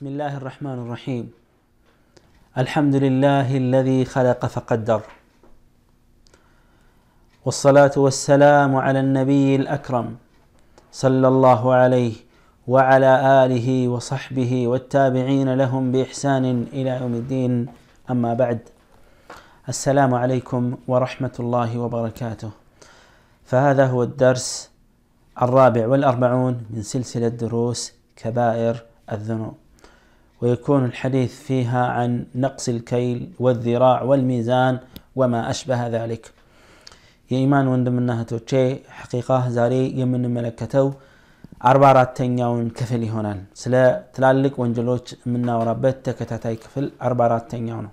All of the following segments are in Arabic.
بسم الله الرحمن الرحيم الحمد لله الذي خلق فقدر والصلاه والسلام على النبي الاكرم صلى الله عليه وعلى اله وصحبه والتابعين لهم باحسان الى يوم الدين اما بعد السلام عليكم ورحمه الله وبركاته فهذا هو الدرس الرابع والاربعون من سلسله دروس كبائر الذنوب ويكون الحديث فيها عن نقص الكيل والذراع والميزان وما أشبه ذلك يإيمان وندم منها توتشي حقيقة زاري يمن ملكته أربعة راتين يون كفلي هنا سلا تلالك وانجلوش منا وربت تكتاتي كفل أربعة راتين يون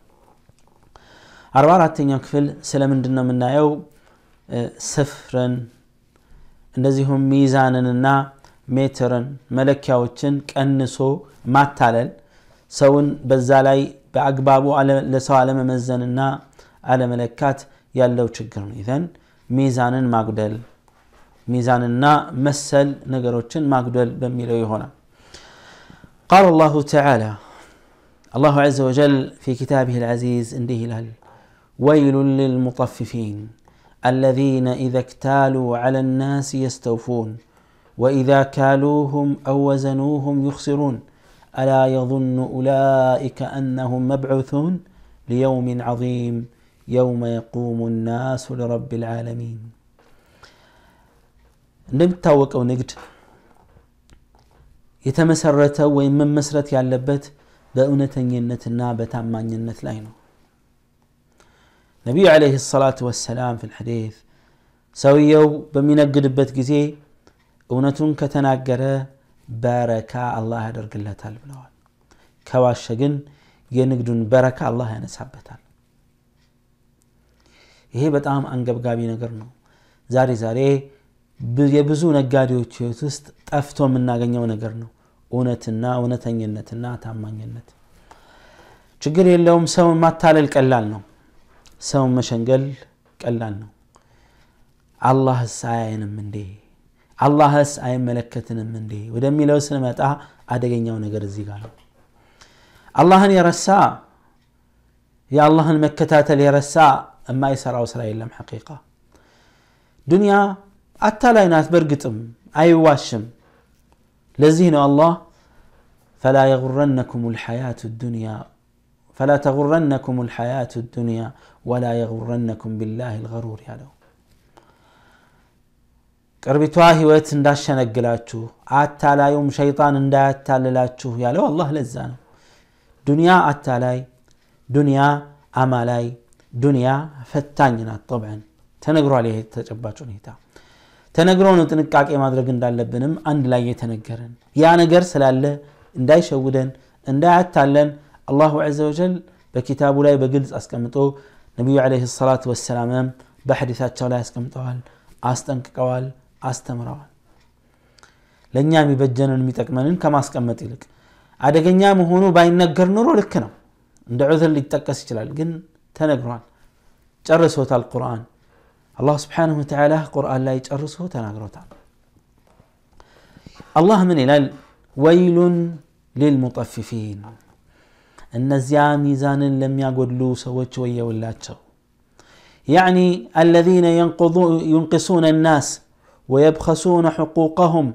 أربعة راتين يون كفل سلا من دنا منا يو صفر እንደዚሁም ሚዛንንና ሜትርን መለኪያዎችን ቀንሶ ማታለል سون بزالاي بأقبابو على لسو على مزننا على ملكات يالو تشكرون إذن ميزان ماقدل ميزان النا مسل نقروتشن ماقدل بميلوي هنا قال الله تعالى الله عز وجل في كتابه العزيز انديه لهل ويل للمطففين الذين إذا اكتالوا على الناس يستوفون وإذا كالوهم أو وزنوهم يخسرون ألا يظن أولئك أنهم مبعوثون ليوم عظيم يوم يقوم الناس لرب العالمين نمتوك أو نجد يتمسرته ومن مسرت يعلبت بأونة ينة النابة عما ينة لينو نبي عليه الصلاة والسلام في الحديث سويو بمن قدبت قزي أونة كتناقره በረካ አላህ ያደርግለታል ብለዋል። ከዋሸ ግን የንግዱን በረካ አላህ ያነሳበታል። ይሄ በጣም አንገብጋቢ ነገር ነው። ዛሬ ዛሬ የብዙ ነጋዴዎች ህይወት ውስጥ ጠፍቶ የምናገኘው ነገር ነው። እውነትና እውነተኝነትና ታማኝነት ችግር የለውም። ሰው ማታለል ቀላል ነው። ሰው መሸንገል ቀላል ነው። አላህ ሳያየንም እንዴ? አላህስ አይመለከትንም እንዴ ወደሚለው ስንመጣ አደገኛው ነገር እዚህ ጋር ነው አላህን የረሳ የአላህን መከታተል የረሳ የማይሰራው ስራ የለም ሐቂቃ ዱንያ አታላይ ናት በእርግጥም አይዋሽም ለዚህ ነው አላህ فلا يغرنكم الحياة الدنيا فلا تغرنكم الحياة الدنيا ولا يغرنكم بالله الغرور يا له ቅርቢቷ ህይወት እንዳሸነግላችሁ አታላዩም ሸይጣን እንዳያታልላችሁ ያለው አላህ ለዛ ነው ዱንያ አታላይ ዱንያ አማላይ ዱንያ ፈታኝ ናት ጠብዐን ተነግሯል ይሄ ተጨባጭ ሁኔታ ተነግሮ ነው ጥንቃቄ ማድረግ እንዳለብንም አንድ ላይ የተነገረን ያ ነገር ስላለ እንዳይሸውደን እንዳያታለን አላሁ ዘ ወጀል በኪታቡ ላይ በግልጽ አስቀምጦ ነቢዩ ለ ሰላት ወሰላምም በሐዲሳቸው ላይ አስቀምጠዋል አስጠንቅቀዋል አስተምረዋል ለእኛ የሚበጀንን የሚጠቅመንን ከማስቀመጥ ይልቅ አደገኛ መሆኑ ባይነገር ኑሮ ልክ ነው እንደ ዑዝር ሊጠቀስ ይችላል ግን ተነግሯል ጨርሶታል ቁርአን አላህ ስብሓንሁ ወተላ ቁርአን ላይ ጨርሶ ተናግሮታል አላህ ምን ይላል ወይሉን ሊልሙጠፊፊን እነዚያ ሚዛንን ለሚያጎድሉ ሰዎች ወየውላቸው ያዕኒ አለዚነ ينقصون الناس ويبخسون حقوقهم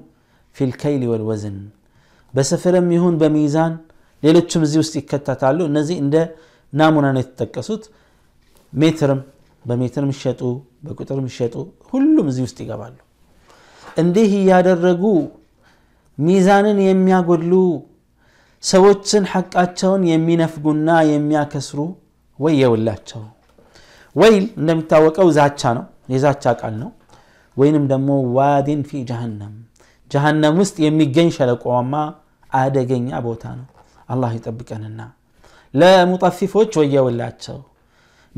في الكيل والوزن بس فرم يهون بميزان ليلتشم زي وستيكتا تعلو نزي اندى نامونا نتتكسوت مترم بمترم الشاتو بكترم الشاتو هلو مزي وستيقابالو اندي هي يادرقو ميزانن يميا قدلو سوتسن حق اتشون يمينا فقنا يميا كسرو ويا ولا اتشون ويل اندى متاوك او زاتشانو يزاتشاك عنو ወይንም ደግሞ ዋዲን ፊ ጀሃነም ጀሃነም ውስጥ የሚገኝ ሸለቆማ አደገኛ ቦታ ነው አላህ ይጠብቀንና ለሙጠፊፎች ወየውላቸው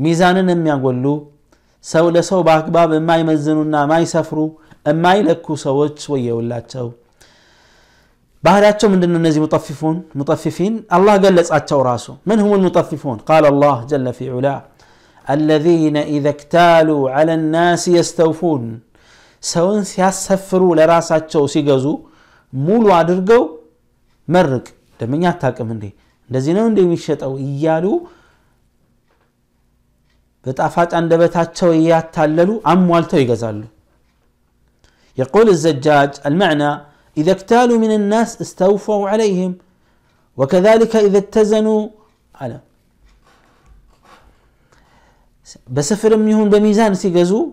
ሚዛንን የሚያጎሉ ሰው ለሰው በአግባብ የማይመዝኑና የማይሰፍሩ የማይለኩ ሰዎች ወየውላቸው ባህሪያቸው ምንድን ነው እነዚህ ሙጠፊፉን ሙጠፊፊን አላህ ገለጻቸው ራሱ ምን ሁም ልሙጠፊፉን ቃል አላህ ጀለ ፊ ዑላ الذين إذا اكتالوا على الناس يستوفون ሰውን ሲያሰፍሩ ለራሳቸው ሲገዙ ሙሉ አድርገው መርቅ ደመኛ አታቅም እንዴ እንደዚህ ነው እንደ የሚሸጠው እያሉ በጣፋጭ አንደበታቸው እያታለሉ አሟልተው ይገዛሉ يقول الزجاج المعنى إذا اكتالوا من الناس استوفوا عليهم وكذلك إذا اتزنوا على بسفر يهون بميزان سيجزوا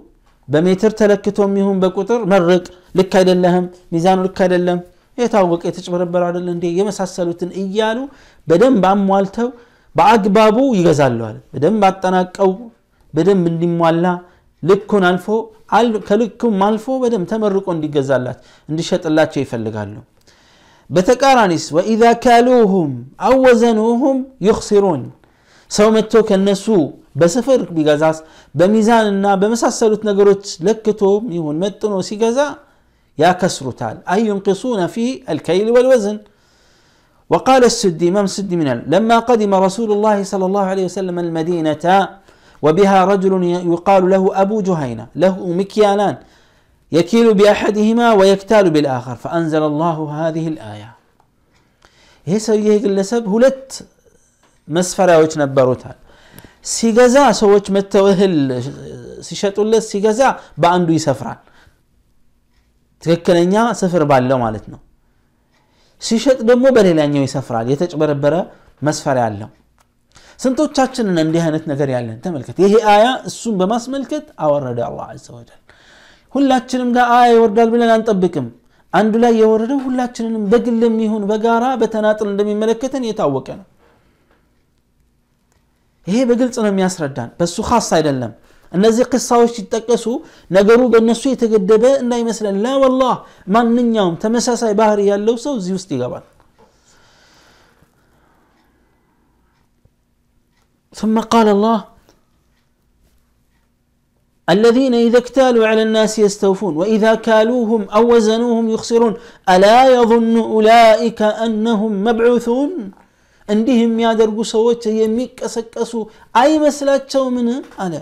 በሜትር ተለክቶ የሚሆን በቁጥር መርቅ ልክ አይደለህም፣ ሚዛኑ ልክ አይደለም፣ የታወቀ የተጭበረበረ አይደለ እንዴ የመሳሰሉትን እያሉ በደንብ አሟልተው በአግባቡ ይገዛለዋል። በደንብ አጠናቀው በደንብ እንዲሟላ ልኩን አልፎ ከልኩም አልፎ በደንብ ተመርቆ እንዲገዛላት እንዲሸጥላቸው ይፈልጋሉ። በተቃራኒስ ወኢዛ ካሉሁም አወዘኑሁም ዩኽሲሩን سو ሰው መጥቶ ከነሱ በስፍር ቢገዛስ በሚዛንና በመሳሰሉት ነገሮች سي ይሁን يا كسرو تال اي ينقصون في الكيل والوزن وقال السدي إمام السدي من لما قدم رسول الله صلى الله عليه وسلم المدينة وبها رجل يقال له أبو جهينة له مكيالان يكيل بأحدهما ويكتال بالآخر فأنزل الله هذه الآية هي سويه لسب هلت መስፈሪያዎች ነበሩታል ሲገዛ ሰዎች መተው እህል ሲሸጡለት ሲገዛ በአንዱ ይሰፍራል ትክክለኛ ስፍር ባለው ማለት ነው ሲሸጥ ደግሞ በሌላኛው ይሰፍራል የተጭበረበረ መስፈሪያ አለው ስንቶቻችንን እንዲህ አይነት ነገር ያለን ተመልከት ይሄ አያ እሱን በማስመልከት አወረደ አላህ አዘ ወጀል ሁላችንም ጋር አያ ይወርዳል ብለን አንጠብቅም አንዱ ላይ የወረደው ሁላችንንም በግልም ይሁን በጋራ በተናጥል እንደሚመለከተን የታወቀ ነው ይሄ በግልጽ ነው የሚያስረዳን በሱ ካስ አይደለም እነዚህ ቅሳዎች ሲጠቀሱ ነገሩ በእነሱ የተገደበ እንዳይመስለን ላ ወላህ ማንኛውም ተመሳሳይ ባህሪ ያለው ሰው እዚህ ውስጥ ይገባል ثم قال الله الذين إذا اكتالوا على الناس يستوفون وإذا كالوهم أو وزنوهم يخسرون ألا يظن أولئك أنهم مبعوثون እንዲህ የሚያደርጉ ሰዎች የሚቀሰቀሱ አይመስላቸውምን አለ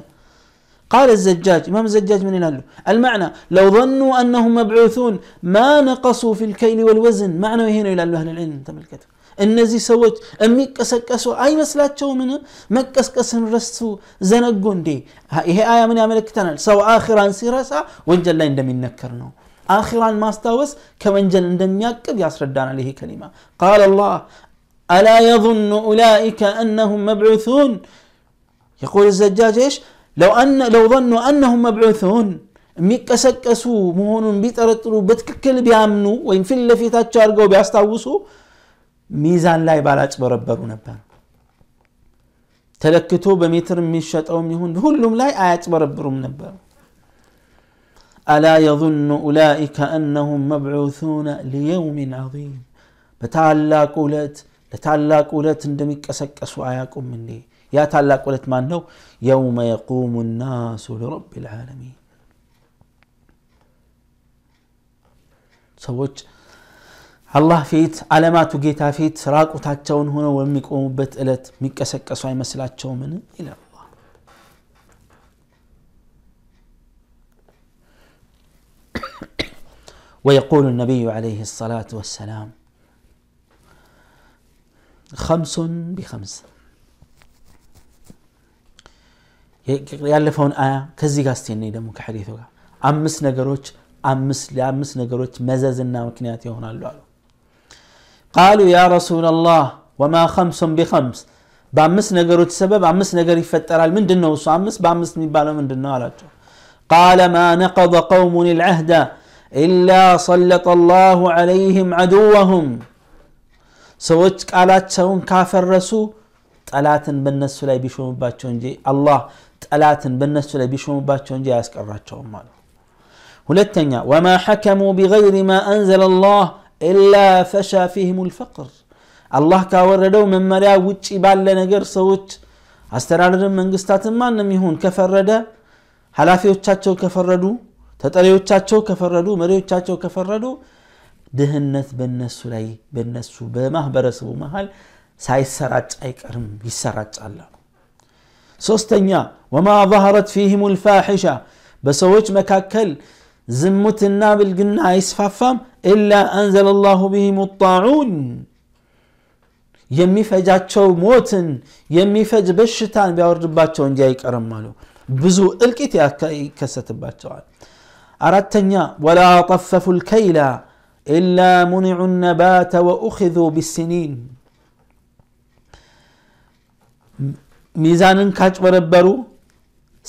قال الزجاج إمام الزجاج من يلالو المعنى لو ظنوا أنهم مبعوثون ما نقصوا في الكيل والوزن معنى هنا إلى أهل العلم تملكته እነዚህ ሰዎች የሚቀሰቀሱ አይመስላቸውምን መቀስቀስን هي آية من ይሄ አያ ምን ያመለክተናል ሰው አኺራን ሲረሳ ወንጀል ላይ እንደሚነከር آخر عن ما استوس كمنجل اندم يقب يسردان عليه كلمة قال الله ألا يظن أولئك أنهم مبعوثون يقول الزجاج إيش لو أن لو ظنوا أنهم مبعوثون ميكسكسو مهون بيترترو بتككل بيامنو وين في اللي في تاتشارجو بيستعوسو ميزان لا يبالاتش بربرو نبان تلكتو بميتر ميشات أو ميهون هلوم لا يعيات بربرو نبان ألا يظن أولئك أنهم مبعوثون ليوم عظيم بتعلق قولت لتعلق ولا اندميك أسك أسوعياكم مني يا تعلق ولا ما يوم يقوم الناس لرب العالمين سوج الله فيت على ما جيتا فيت راك وتاتشون هنا وميك أم بيت ألت ميك أسك أسوعي مسلات من إلى الله ويقول النبي عليه الصلاة والسلام በ5 ያለፈውን አያ ከዚህ ጋር ስቴ ደግሞ ከሐዲቱ ጋር አምስት ነገሮች አምስት ለአምስት ነገሮች መዘዝና ምክንያት ይሆናሉ አሉ ቃሉ ያ ረሱላ ላህ ወማ ከምሱን ቢከምስ በአምስት ነገሮች ሰበብ አምስት ነገር ይፈጠራል ምንድን ነው እሱ አምስት በአምስት የሚባለው ምንድን ነው አላቸው ቃለ ማ ነቀض ቀውሙን ልዐህዳ إلا سلط الله عليهم عدوهم ሰዎች ቃላቸውን ካፈረሱ ጠላትን በነሱ ላይ ቢሾምባቸው እንጂ አላህ ጠላትን በነሱ ላይ ቢሾምባቸው እንጂ አያስቀራቸውም አሉ ሁለተኛ ወማ ሐከሙ ቢገይሪ ማ አንዘለ አላህ ኢላ ፈሻ ፊህም ልፈቅር አላህ ካወረደው መመሪያ ውጪ ባለ ነገር ሰዎች አስተዳደርን መንግስታትን ማንም ይሁን ከፈረደ ኃላፊዎቻቸው ከፈረዱ ተጠሪዎቻቸው ከፈረዱ መሪዎቻቸው ከፈረዱ ድህነት በነሱ ላይ በነሱ በማህበረሰቡ መሃል ሳይሰራጭ አይቀርም ይሰራጫል አሉ ሶስተኛ ወማ ظهرت فيهم الفاحشة በሰዎች መካከል ዝሙትና ብልግና አይስፋፋም ኢላ አንዘለ ላሁ ብህም ጣዑን የሚፈጃቸው ሞትን የሚፈጅ በሽታን ቢያወርድባቸው እንጂ አይቀርም አሉ ብዙ እልቂት ይከሰትባቸዋል አራተኛ ወላ ጠፈፉ ልከይላ إلا منعوا النبات وأخذوا بالسنين ሚዛንን ካጭበረበሩ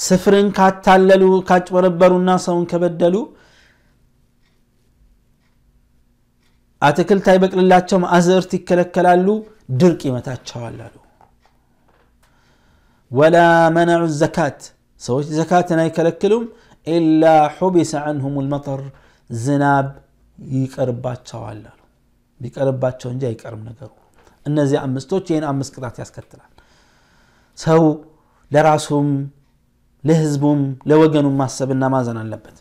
ስፍርን ካታለሉ ካጭበረበሩና ሰውን ከበደሉ አትክልት አይበቅልላቸውም አዝእርት ይከለከላሉ ድርቅ ይመታቸዋል አሉ ወላ መነዑ ዘካት ሰዎች ዘካትን አይከለክሉም ኢላ ሑቢሰ አንሁም ልመጠር ዝናብ يكرباتشو عالالو بيكرباتشو انجا يكرم نگرو النزي عمستو تيين عمسكتات ياسكتلان سهو لراسهم لهزبهم لوغنو ما سب النمازن اللبت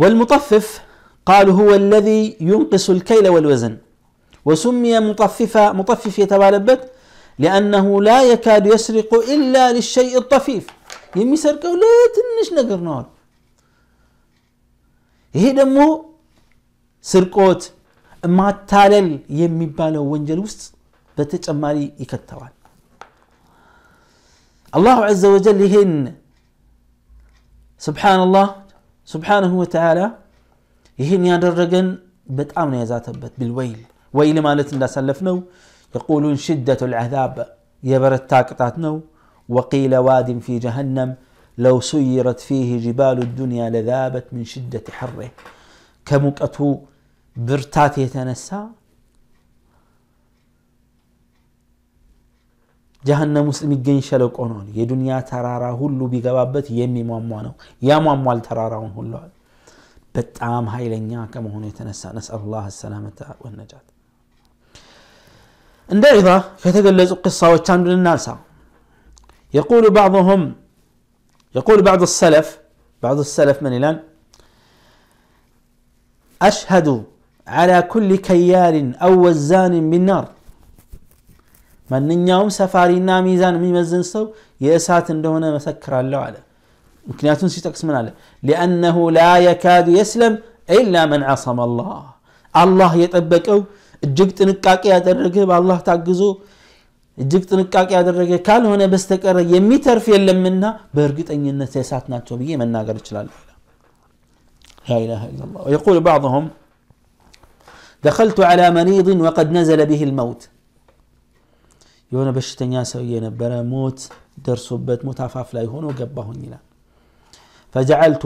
والمطفف قال هو الذي ينقص الكيل والوزن وسمي مطففا مطفف يتبالبت لأنه لا يكاد يسرق إلا للشيء الطفيف يمي سرقه ولا تنش نقر نور هي دمو سرقوت ما تالل يمي بالو ونجل وست بتج أمالي يكتوان الله عز وجل يهن سبحان الله سبحانه وتعالى يهن يا يادرقن بتعامل يا ذاته بالويل ويل مالتنا لتن يقولون شدة العذاب يبر التاقطات نو وقيل واد في جهنم لو سيرت فيه جبال الدنيا لذابت من شدة حره كمكته برتات يتنسى جهنم مسلم ጀሃነም ውስጥ የሚገኝ ሸለቆ ነው የዱንያ ተራራ ሁሉ ቢገባበት የሚሟሟ ነው ያሟሟል ተራራውን ሁለዋል በጣም ሀይለኛ ከመሆኑ يتنسى نسأل الله السلامة ወነጃት عند أيضا كتجلز قصة وتشاند الناس يقول بعضهم يقول بعض السلف بعض السلف من الآن أشهد على كل كيار أو وزان بالنار من نيوم سفاري ميزان من مزن سو يسات دون مسكر الله على مكنيات تقسم الله لأنه لا يكاد يسلم إلا من عصم الله الله يطبقه እጅግ ጥንቃቄ ያደረገ በአላህ ታግዞ እጅግ ጥንቃቄ ያደረገ ካልሆነ በስተቀረ የሚተርፍ የለምና በእርግጠኝነት የሳት ናቸው ብዬ መናገር ይችላል يقول بعضهم دخلت على مريض وقد نزل به الموت يونا بشتنيا سوية نبرا موت درسو بيت متافاف لا يهونو هنا فجعلت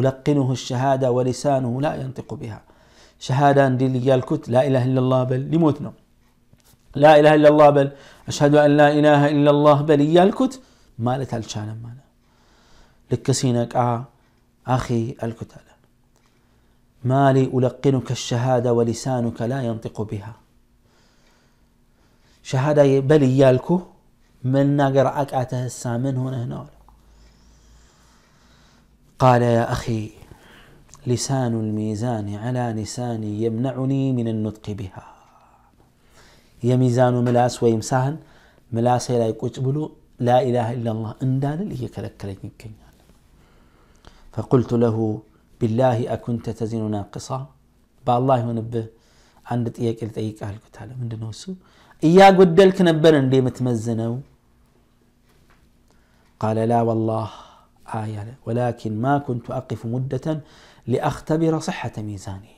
ألقنه الشهادة ولسانه لا ينطق بها شهادة ندير لي كت لا إله إلا الله بل لموتنا لا إله إلا الله بل أشهد أن لا إله إلا الله بل إيا الكت مالت هالشانم مالا لكسينك آه أخي الكتالة مالي ألقنك الشهادة ولسانك لا ينطق بها شهادة بل يالكو من ناقر أتهسى من هنا هنا قال يا أخي لسان الميزان على لساني يمنعني من النطق بها يا ميزان ملاس ويمساهن ملاس لا يقتبلو لا إله إلا الله اندال اللي هي فقلت له بالله أكنت تزن ناقصا بالله ينبه عند تيك التيك أهل قتالة من دنوسو إيا قدلك نبرا لي متمزنو قال لا والله آية ولكن ما كنت أقف مدة لأختبر صحة ميزاني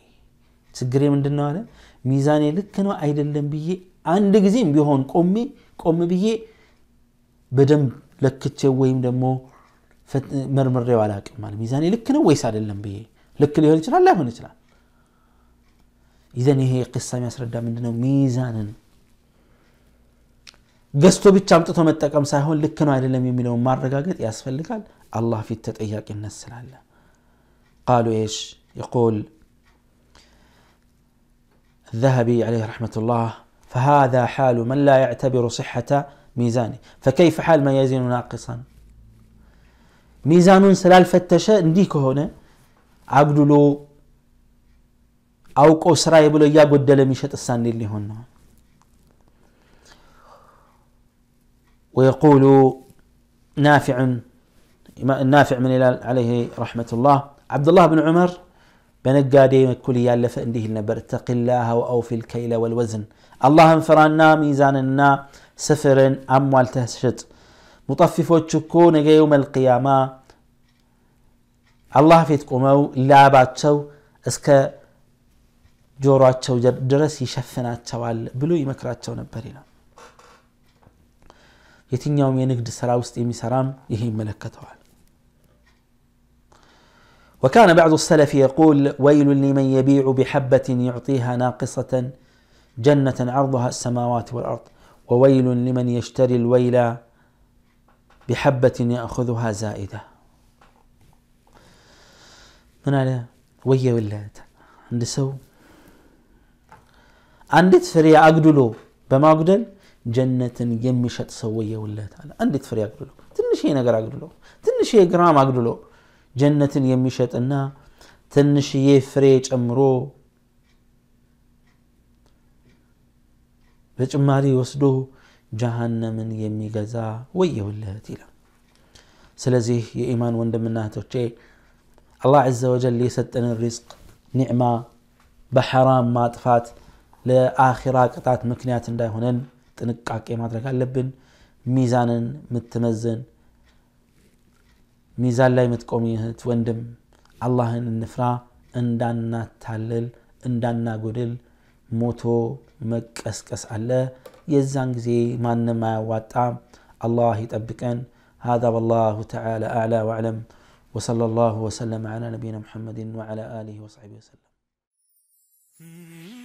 تقري من دنو هذا ميزاني لكنو أيد اللم بيي عندك زين بيهون قومي قومي بيي بدم لكتش ويم دمو فت مرمر ولا كمال ميزاني لكنو ويسال اللم بيي لك اللي هون يشرح لا هون يشرح إذا هي قصة ما سردها من دنو ميزان قصتو بيتشام تطمت تقام سايحون لكنو أيد اللم يميلون مار رقاقت يأسفل لكال الله في التتعيق النسل الله قالوا ايش؟ يقول الذهبي عليه رحمه الله فهذا حال من لا يعتبر صحه ميزانه، فكيف حال من يزن ناقصا؟ ميزان فتشة نديك هنا ከሆነ لو أو ስራዬ ብሎ يا بدل እሳ الساني اللي هنا ويقول نافع نافع من عليه رحمة الله عبد الله بن عمر بنقادي كل يالف انديه النبر اتق الله واوفي الكيل والوزن الله انفرانا ميزاننا سفر اموال تهشت مطفف وتشكو يوم القيامة الله في تقومو لا باتشو اسكا جوراتشو درس يشفنات توال بلو يمكراتشو نبرينا يتين يوم ينقد سراوست يمي سرام يهي ملكة توال وكان بعض السلف يقول ويل لمن يبيع بحبة يعطيها ناقصة جنة عرضها السماوات والأرض وويل لمن يشتري الويل بحبة يأخذها زائدة من على ويا ولات عند سو عند تفري أقدلو بما أقدل جنة يمشت سوية ولات عند تفري أقدلو تنشي نقر أقدلو تنشي جرام أقدلو ጀነትን የሚሸጥና ትንሽዬ ፍሬ ጨምሮ በጭማሪ ወስዶ ጀሃነምን የሚገዛ ወየውለት ይላል ስለዚህ የኢማን ወንድምና እህቶቼ አላህ ዘ ወጀል የሰጠንን ሪዝቅ ኒዕማ በሐራም ማጥፋት ለአኺራ ቅጣት ምክንያት እንዳይሆነን ጥንቃቄ ማድረግ አለብን ሚዛንን ምትመዝን ሚዛን ላይ የምትቆሚ እህት ወንድም አላህን እንፍራ እንዳናታልል እንዳናጎድል ሞቶ መቀስቀስ አለ زي ما نما واتا الله يتبكن هذا والله تعالى أعلى وأعلم وصلى الله وسلم على نبينا محمد وعلى آله وصحبه وسلم